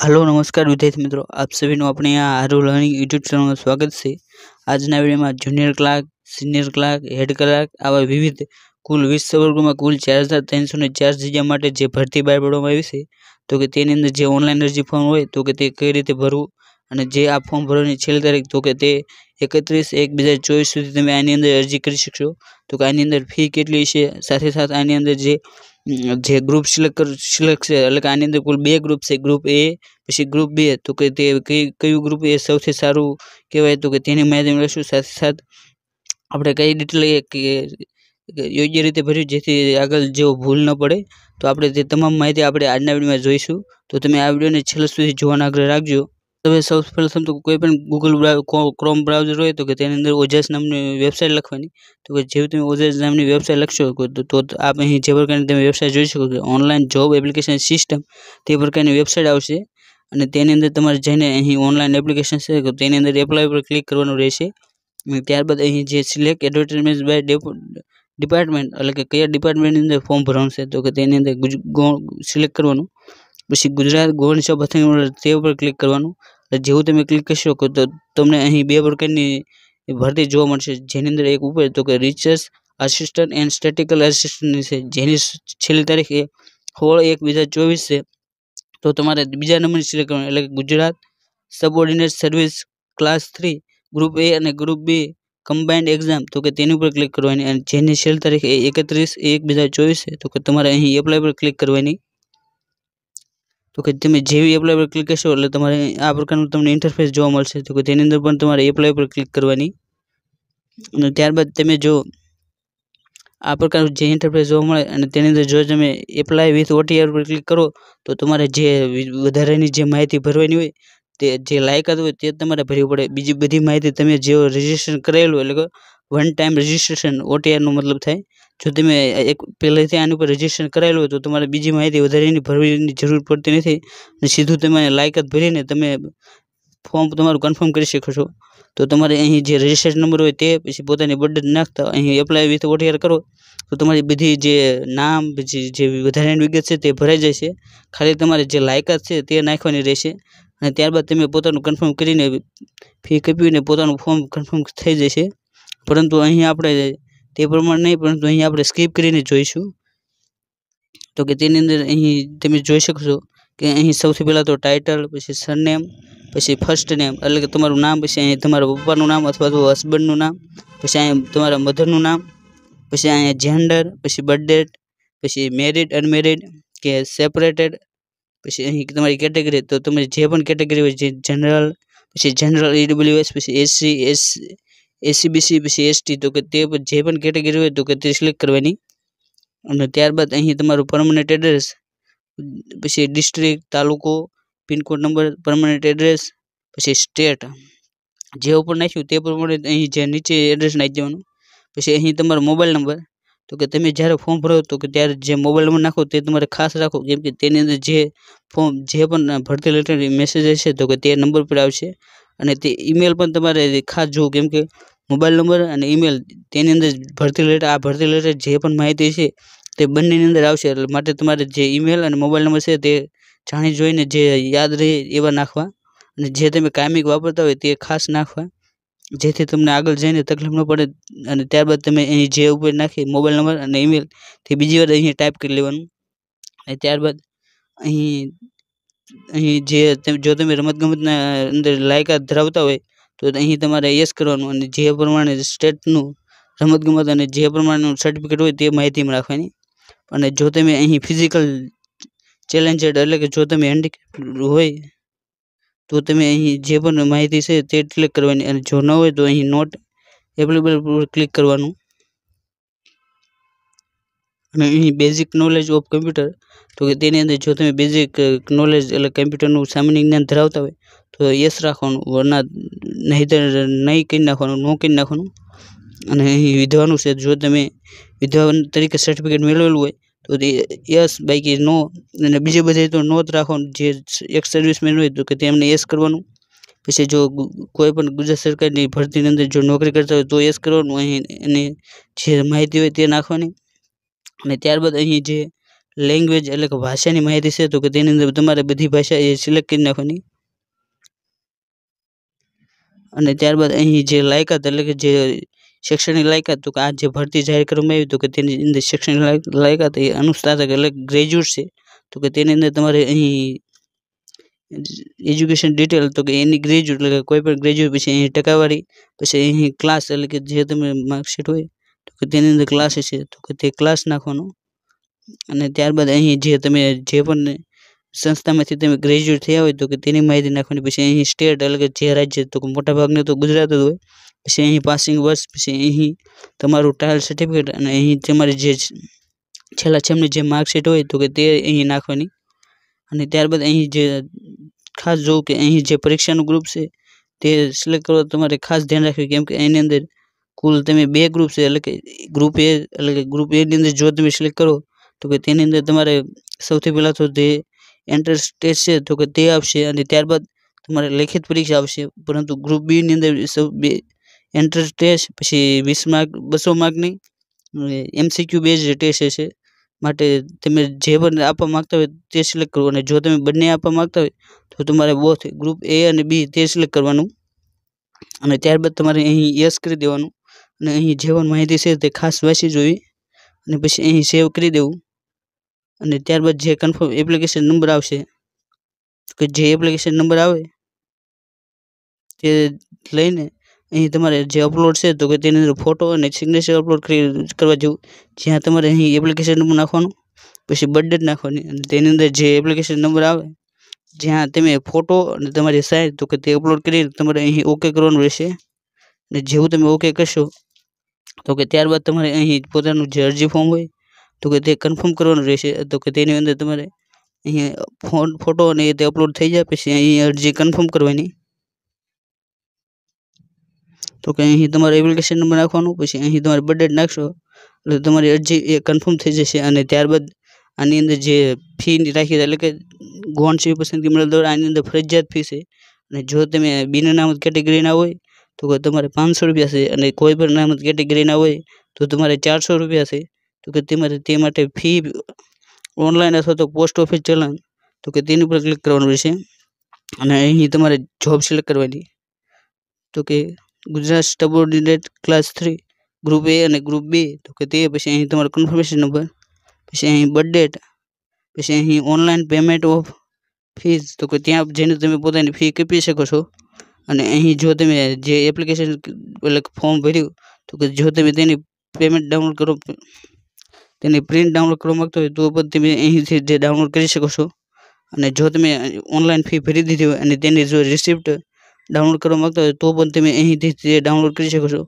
hello નમસ્કાર વિદ્યાર્થી મિત્રો આપ સભીનું આપણે આ આરુ લર્નિંગ યુટ્યુબ ચેનલમાં સ્વાગત છે આજના વિડીયોમાં junior clerk senior clerk head clerk આવા વિવિધ કુલ વીસ વર્ગોમાં કુલ ચાર હજાર ત્રણસો ને ચાર જગ્યા માટે જે ભરતી બહાર પાડવામાં આવી છે તો કે તેની અંદર જે ઓનલાઈન અરજી ફોર્મ હોય તો કે તે કઈ રીતે ભરવું અને જે આ ફોર્મ ભરવાની છેલ્લી તારીખ તો કે તે એકત્રીસ એક બે હજાર ચોવીસ સુધી તમે આની અંદર અરજી કરી શકશો તો કે આની અંદર ફી કેટલી છે સાથે સાથે આની અંદર જે જે ગ્રુપ સિલેક્ટ સિલેક્ટ છે એટલે કે આની અંદર કુલ બે ગ્રુપ છે ગ્રુપ એ પછી ગ્રુપ બે તો કે તે કયું ગ્રુપ એ સૌથી સારું કહેવાય તો કે તેની માહિતી મેળવીશું સાથે સાથે આપણે કઈ ડિટેલ કે યોગ્ય રીતે ભર્યું જેથી આગળ જેવો ભૂલ ન પડે તો આપણે તે તમામ માહિતી આપણે આજના વિડીયોમાં જોઈશું તો તમે આ વિડીયોને છેલ્લે સુધી જોવાનો આગ્રહ રાખજો તમે સૌથી પ્રથમ તો કોઈ પણ ગૂગલ ક્રોમ બ્રાઉઝર હોય તો કે તેની અંદર ઓજસ નામની વેબસાઇટ લખવાની તો કે જેવી તમે ઓજસ નામની વેબસાઇટ લખશો તો આપ અહીં જે પ્રકારની તમે વેબસાઇટ જોઈ શકો કે ઓનલાઈન જોબ એપ્લિકેશન સિસ્ટમ તે પ્રકારની વેબસાઇટ આવશે અને તેની અંદર તમારે જઈને અહીં ઓનલાઈન એપ્લિકેશન છે તો તેની અંદર એપ્લાય પર ક્લિક કરવાનું રહેશે ત્યારબાદ અહીં જે સિલેક્ટ એડવર્ટાઇઝમેન્ટ બાય ડિપાર્ટમેન્ટ એટલે કે કયા ડિપાર્ટમેન્ટની અંદર ફોર્મ ભરવાનું છે તો કે તેની અંદર સિલેક્ટ કરવાનું પછી ગુજરાત ગોલ્ડ શોપ અથવા તે ઉપર ક્લિક કરવાનું જેવું તમે ક્લિક કરી શકો તો તમને અહીં બે પ્રકારની ભરતી જોવા મળશે જેની અંદર એક ઉપર તો કે રિસર્ચ આસિસ્ટન્ટ એન્ડ સ્ટેટિકલ આસિસ્ટન્ટની છે જેની છેલ્લી તારીખ એ સોળ એક બીજા ચોવીસ છે તો તમારે બીજા નંબરની સિલેક્ટ કરવાનું એટલે કે Gujarat subordinate service class three group A અને ગ્રુપ બી કમ્બાઇન્ડ એક્ઝામ તો કે તેની ઉપર ક્લિક કરવાની અને જેની છેલ્લી તારીખ એ એકત્રીસ એક બીજા ચોવીસ છે તો કે તમારે અહીં એપ્લાય પર ક્લિક કરવાની તો કે તમે જેવી એપ્લાય પર ક્લિક કરશો એટલે તમારે આ પ્રકારનું તમને ઇન્ટરફેસ જોવા મળશે તો કે તેની અંદર પણ તમારે એપ્લાય પર ક્લિક કરવાની અને ત્યારબાદ તમે જો આ પ્રકારનું જે ઇન્ટરફેસ જોવા મળે અને તેની અંદર જો તમે એપ્લાય વિથ ઓટીઆર પર ક્લિક કરો તો તમારે જે વધારાની જે માહિતી ભરવાની હોય તે જે લાયકાત હોય તે તમારે ભરવી પડે બીજી બધી માહિતી તમે જે રજિસ્ટ્રેશન કરેલું એટલે કે વન ટાઈમ રજીસ્ટ્રેશન ઓટીઆરનો મતલબ થાય જો તમે એક પહેલેથી આની ઉપર રજીસ્ટર કરાયેલું હોય તો તમારે બીજી માહિતી વધારેની ભરવાની જરૂર પડતી નથી અને સીધું તમે લાયકાત ભરીને તમે ફોર્મ તમારું કન્ફર્મ કરી શકો છો તો તમારે અહીં જે રજિસ્ટ્રેશન નંબર હોય તે પછી પોતાની બર્થડે નાખતા અહીં એપ્લાય વિથ ઓટીઆર કરો તો તમારી બધી જે નામ પછી જે વધારાની વિગત છે તે ભરાઈ જાય છે ખાલી તમારે જે લાયકાત છે તે નાખવાની રહેશે અને ત્યારબાદ તમે પોતાનું કન્ફર્મ કરીને ફી કપીને પોતાનું ફોર્મ કન્ફર્મ થઈ જશે પરંતુ અહીં આપણે તે પ્રમાણે નહીં પરંતુ અહીં આપણે સ્કીપ કરીને જોઈશું તો કે તેની અંદર અહીં તમે જોઈ શકશો કે અહીં સૌથી પહેલાં તો ટાઇટલ પછી સરનેમ પછી ફર્સ્ટ નેમ એટલે કે તમારું નામ પછી અહીં તમારા પપ્પાનું નામ અથવા તો હસબન્ડનું નામ પછી અહીંયા તમારા મધરનું નામ પછી અહીંયા જેન્ડર પછી બર્થ ડેટ પછી મેરિડ અનમેરિડ કે સેપરેટેડ પછી અહીં તમારી કેટેગરી તો તમે જે પણ કેટેગરી હોય જે જનરલ પછી જનરલ ઈડબ્લ્યુએસ પછી એસસી એસ એસીબીસી પછી એસટી તો કે તે જે પણ કેટેગરી હોય તો કે તે સિલેક્ટ કરવાની અને ત્યારબાદ અહીં તમારું પરમનન્ટ એડ્રેસ પછી ડિસ્ટ્રિક્ટ તાલુકો પિનકોડ નંબર પરમનન્ટ એડ્રેસ પછી સ્ટેટ જે ઉપર નાખ્યું તે પ્રમાણે અહીં જે નીચે એડ્રેસ નાખી દેવાનું પછી અહીં તમારો મોબાઈલ નંબર તો કે તમે જ્યારે ફોર્મ ભરો તો કે ત્યારે જે મોબાઈલ નંબર નાખો તે તમારે ખાસ રાખો કેમ કે તેની અંદર જે ફોર્મ જે પણ ભરતી લેટર મેસેજ હશે તો કે તે નંબર પર આવશે અને તે ઈમેલ પણ તમારે ખાસ જોવું કેમ કે મોબાઈલ નંબર અને ઈમેલ તેની અંદર ભરતી લેટર આ ભરતી રિલેટેડ જે પણ માહિતી છે તે બંનેની અંદર આવશે એટલે માટે તમારે જે ઈમેલ અને મોબાઈલ નંબર છે તે જાણી જોઈને જે યાદ રહે એવા નાખવા અને જે તમે કાયમિક વાપરતા હોય તે ખાસ નાખવા જેથી તમને આગળ જઈને તકલીફ ન પડે અને ત્યારબાદ તમે એની જે ઉપર નાખી મોબાઈલ નંબર અને ઈમેલ તે બીજી વાર અહીં ટાઈપ કરી લેવાનું અને ત્યારબાદ અહીં અહીં જે જો તમે રમતગમતના અંદર લાયકાત ધરાવતા હોય તો અહીં તમારે યસ કરવાનું અને જે પ્રમાણે સ્ટેટનું રમતગમત અને જે પ્રમાણેનું સર્ટિફિકેટ હોય તે માહિતીમાં રાખવાની અને જો તમે અહીં ફિઝિકલ ચેલેન્જેડ એટલે કે જો તમે હેન્ડીકેપ હોય તો તમે અહીં જે પણ માહિતી છે તે ક્લિક કરવાની અને જો ન હોય તો અહીં નોટ એપ્લિકેબલ પર ક્લિક કરવાનું અને અહીં બેઝિક નોલેજ ઓફ કમ્પ્યુટર તો કે તેની અંદર જો તમે બેઝિક નોલેજ એટલે કમ્પ્યુટરનું સામાન્ય જ્ઞાન ધરાવતા હોય તો યસ રાખવાનું વરના નહીંતર નહીં કરી નાખવાનું નો કરી નાખવાનું અને અહીં વિધવાનું છે જો તમે વિધવા તરીકે સર્ટિફિકેટ મેળવેલું હોય તો યસ બાકી નો અને બીજે બધે તો નો જ રાખવાનું જે એક સર્વિસમેન હોય તો કે તેમને યસ કરવાનું પછી જો કોઈ પણ ગુજરાત સરકારની ભરતીની અંદર જો નોકરી કરતા હોય તો યસ કરવાનું અહીં એની જે માહિતી હોય તે નાખવાની અને ત્યારબાદ અહીં જે લેંગ્વેજ એટલે કે ભાષાની માહિતી છે તો કે તેની અંદર તમારે બધી ભાષા એ સિલેક્ટ કરી નાખવાની અને ત્યારબાદ અહીં જે લાયકાત એટલે કે જે શૈક્ષણિક લાયકાત તો કે આ જે ભરતી જાહેર કરવામાં આવી તો કે તેની અંદર શૈક્ષણિક લાયકાત એ અનુસ્નાતક એટલે ગ્રેજ્યુએટ છે તો કે તેની અંદર તમારે અહીં એજ્યુકેશન ડિટેલ તો કે એની ગ્રેજ્યુએટ એટલે કે કોઈ પણ ગ્રેજ્યુએટ પછી અહીં ટકાવારી પછી અહીં ક્લાસ એટલે કે જે તમે માર્કશીટ હોય તો કે તેની અંદર ક્લાસ છે તો કે તે ક્લાસ નાખવાનો અને ત્યારબાદ અહીં જે તમે જે પણ સંસ્થામાંથી તમે ગ્રેજ્યુએટ થયા હોય તો કે તેની માહિતી નાખવાની પછી અહીં સ્ટેટ અલગ જે રાજ્ય તો કે મોટાભાગનું તો ગુજરાત જ હોય પછી અહીં પાસિંગ વર્ષ પછી અહીં તમારું ટ્રાયલ સર્ટિફિકેટ અને અહીં તમારી જે છેલ્લા છેમની જે માર્કશીટ હોય તો કે તે અહીં નાખવાની અને ત્યારબાદ અહીં જે ખાસ જોવું કે અહીં જે પરીક્ષાનું ગ્રુપ છે તે સિલેક્ટ કરવા તમારે ખાસ ધ્યાન રાખવું કેમ કે એની અંદર કુલ તમે બે ગ્રુપ છે એટલે કે ગ્રુપ એ એટલે કે ગ્રુપ એની અંદર જો તમે સિલેક્ટ કરો તો કે તેની અંદર તમારે સૌથી પહેલાં તો જે એન્ટ્રન્સ ટેસ્ટ છે તો કે તે આપશે અને ત્યારબાદ તમારે લેખિત પરીક્ષા આવશે પરંતુ ગ્રુપ બીની અંદર બે એન્ટ્રન્સ ટેસ્ટ પછી વીસ માર્ક બસો માર્કની એમસીક્યુ બેઝ ટેસ્ટ હશે માટે તમે જે પણ આપવા માગતા હોય તે સિલેક્ટ કરવું અને જો તમે બંને આપવા માગતા હોય તો તમારે બોથ ગ્રુપ એ અને બી તે સિલેક્ટ કરવાનું અને ત્યારબાદ તમારે અહીં યસ કરી દેવાનું અને અહીં જે પણ માહિતી છે તે ખાસ વાંચી જોવી અને પછી અહીં સેવ કરી દેવું અને ત્યારબાદ જે કન્ફર્મ એપ્લિકેશન નંબર આવશે કે જે એપ્લિકેશન નંબર આવે તે લઈને અહીં તમારે જે અપલોડ છે તો કે તેની અંદર ફોટો અને સિગ્નેચર અપલોડ કરી કરવા જેવું જ્યાં તમારે અહીં એપ્લિકેશન નંબર નાખવાનું પછી બર્થડેટ નાખવાની અને તેની અંદર જે એપ્લિકેશન નંબર આવે જ્યાં તમે ફોટો અને તમારી સાઇઝ તો કે તે અપલોડ કરી તમારે અહીં ઓકે કરવાનું રહેશે અને જેવું તમે ઓકે કરશો તો કે ત્યારબાદ તમારે અહીં પોતાનું જે અરજી ફોર્મ હોય તો કે તે કન્ફર્મ કરવાનું રહેશે તો કે તેની અંદર તમારે અહીંયા ફોન ફોટો અને એ તે અપલોડ થઈ જાય પછી અહીં અરજી કન્ફર્મ કરવાની તો કે અહીં તમારે એપ્લિકેશન નંબર નાખવાનો પછી અહીં તમારે બર્થ નાખશો એટલે તમારી અરજી એ કન્ફર્મ થઈ જશે અને ત્યારબાદ આની અંદર જે ફી રાખી એટલે કે ગોણ સિંહ પસંદગી મંડળ દ્વારા આની અંદર ફરજિયાત ફી છે અને જો તમે બિન અનામત કેટેગરીના હોય તો તમારે પાંચસો રૂપિયા છે અને કોઈ પણ અનામત કેટેગરીના હોય તો તમારે ચારસો રૂપિયા છે તો કે તેમાં તે માટે ફી ઓનલાઈન અથવા તો પોસ્ટ ઓફિસ ચલણ તો કે તેની ઉપર ક્લિક કરવાનું રહેશે અને અહીં તમારે જોબ સિલેક્ટ કરવાની તો કે Gujarat subordinate class three group A અને ગ્રુપ બી તો કે તે પછી અહીં તમારો કન્ફર્મેશન નંબર પછી અહીં બર્થ ડેટ પછી અહીં ઓનલાઈન પેમેન્ટ ઓફ ફીસ તો કે ત્યાં જઈને તમે પોતાની ફી કપી શકો છો અને અહીં જો તમે જે એપ્લિકેશન એટલે ફોર્મ ભર્યું તો કે જો તમે તેની પેમેન્ટ ડાઉનલોડ કરો તેની પ્રિન્ટ ડાઉનલોડ કરવા માગતા હોય તો પણ તમે અહીંથી જે ડાઉનલોડ કરી શકો છો અને જો તમે ઓનલાઈન ફી ભરી દીધી હોય અને તેની જો રિસિપ્ટ ડાઉનલોડ કરવા માગતો હોય તો પણ તમે અહીંથી તે ડાઉનલોડ કરી શકો છો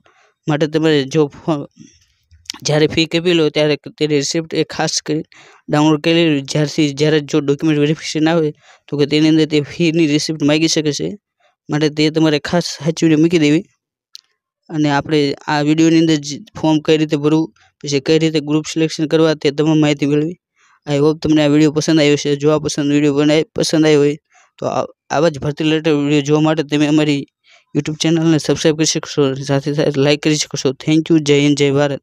માટે તમારે જો જ્યારે ફી કપી લો ત્યારે તેની રિસિપ્ટ એ ખાસ કરી ડાઉનલોડ કરી લેવી જ્યારથી જ્યારે જો ડોક્યુમેન્ટ વેરિફિકેશન આવે તો કે તેની અંદર તે ફીની રિસિપ્ટ માગી શકે છે માટે તે તમારે ખાસ સાચવીને મૂકી દેવી અને આપણે આ વિડીયોની અંદર ફોર્મ કઈ રીતે ભરવું પછી કઈ રીતે ગ્રુપ સિલેક્શન કરવા તે તમામ માહિતી મેળવી આઈ હોપ તમને આ વિડીયો પસંદ આવ્યો છે જોવા પસંદ વિડીયો બનાવી પસંદ આવ્યો હોય તો આવા જ ભરતી રિલેટેડ વિડીયો જોવા માટે તમે અમારી યુટ્યુબ ચેનલને સબસ્ક્રાઈબ કરી શકશો સાથે સાથે લાઇક કરી શકશો થેન્ક યુ જય હિન્દ જય ભારત